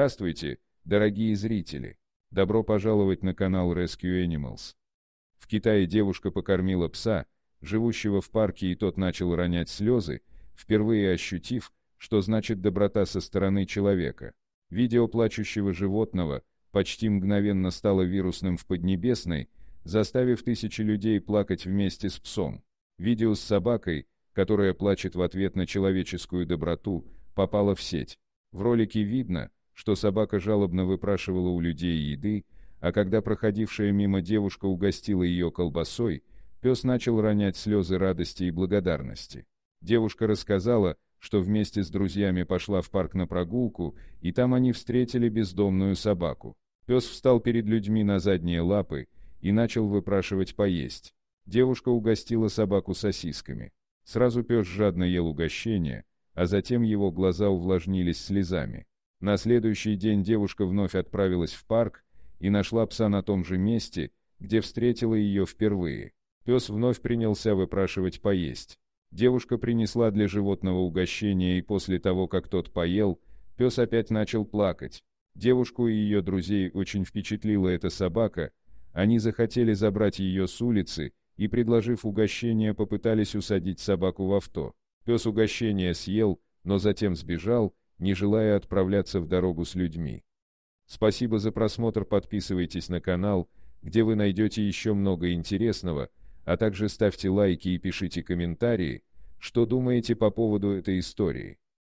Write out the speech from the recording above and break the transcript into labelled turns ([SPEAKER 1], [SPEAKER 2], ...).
[SPEAKER 1] Здравствуйте, дорогие зрители! Добро пожаловать на канал Rescue Animals. В Китае девушка покормила пса, живущего в парке, и тот начал ронять слезы, впервые ощутив, что значит доброта со стороны человека. Видео плачущего животного почти мгновенно стало вирусным в Поднебесной, заставив тысячи людей плакать вместе с псом. Видео с собакой, которая плачет в ответ на человеческую доброту, попало в сеть. В ролике видно, что собака жалобно выпрашивала у людей еды, а когда проходившая мимо девушка угостила ее колбасой, пес начал ронять слезы радости и благодарности. Девушка рассказала, что вместе с друзьями пошла в парк на прогулку, и там они встретили бездомную собаку. Пес встал перед людьми на задние лапы и начал выпрашивать поесть. Девушка угостила собаку сосисками. Сразу пес жадно ел угощение, а затем его глаза увлажнились слезами. На следующий день девушка вновь отправилась в парк и нашла пса на том же месте, где встретила ее впервые. Пес вновь принялся выпрашивать поесть. Девушка принесла для животного угощение, и после того, как тот поел, пес опять начал плакать. Девушку и ее друзей очень впечатлила эта собака, они захотели забрать ее с улицы и, предложив угощение, попытались усадить собаку в авто. Пес угощение съел, но затем сбежал, не желая отправляться в дорогу с людьми. Спасибо за просмотр, подписывайтесь на канал, где вы найдете еще много интересного, а также ставьте лайки и пишите комментарии, что думаете по поводу этой истории.